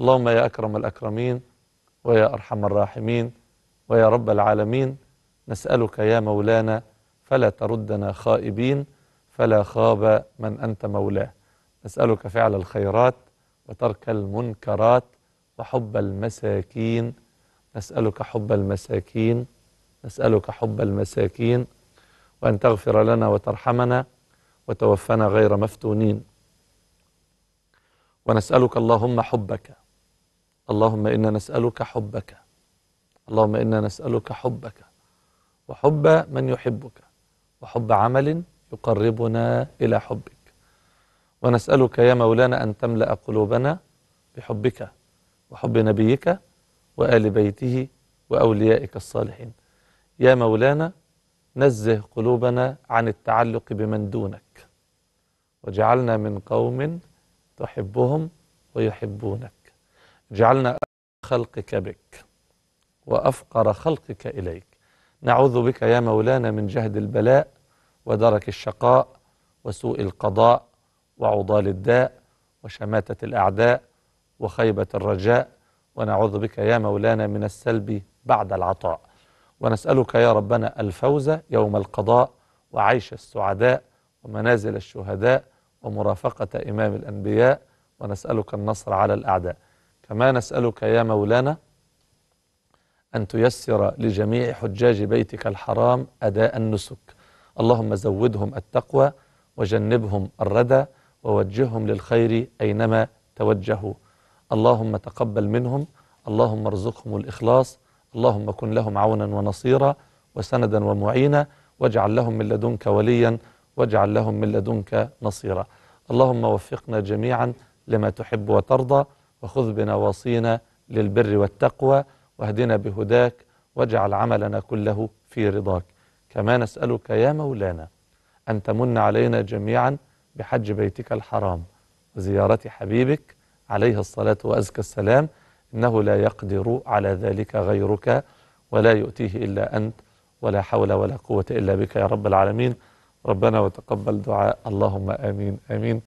اللهم يا أكرم الأكرمين ويا أرحم الراحمين ويا رب العالمين نسألك يا مولانا فلا تردنا خائبين فلا خاب من أنت مولاه نسألك فعل الخيرات وترك المنكرات وحب المساكين نسألك حب المساكين نسألك حب المساكين وأن تغفر لنا وترحمنا وتوفنا غير مفتونين ونسألك اللهم حبك اللهم إنا نسألك حبك اللهم إنا نسألك حبك وحب من يحبك وحب عمل يقربنا إلى حبك ونسألك يا مولانا أن تملأ قلوبنا بحبك وحب نبيك وآل بيته وأوليائك الصالحين يا مولانا نزه قلوبنا عن التعلق بمن دونك وجعلنا من قوم تحبهم ويحبونك جعلنا خلقك بك وأفقر خلقك إليك نعوذ بك يا مولانا من جهد البلاء ودرك الشقاء وسوء القضاء وعضال الداء وشماتة الأعداء وخيبة الرجاء ونعوذ بك يا مولانا من السلب بعد العطاء ونسألك يا ربنا الفوز يوم القضاء وعيش السعداء ومنازل الشهداء ومرافقة إمام الأنبياء ونسألك النصر على الأعداء كما نسألك يا مولانا أن تيسر لجميع حجاج بيتك الحرام أداء النسك اللهم زودهم التقوى وجنبهم الردى ووجههم للخير أينما توجهوا اللهم تقبل منهم اللهم ارزقهم الإخلاص اللهم كن لهم عونا ونصيرا وسندا ومعينا واجعل لهم من لدنك وليا واجعل لهم من لدنك نصيرا اللهم وفقنا جميعا لما تحب وترضى وخذ بنواصينا للبر والتقوى واهدنا بهداك واجعل عملنا كله في رضاك كما نسألك يا مولانا أن تمن علينا جميعا بحج بيتك الحرام وزيارة حبيبك عليه الصلاة وأزكى السلام إنه لا يقدر على ذلك غيرك ولا يؤتيه إلا أنت ولا حول ولا قوة إلا بك يا رب العالمين ربنا وتقبل دعاء اللهم آمين آمين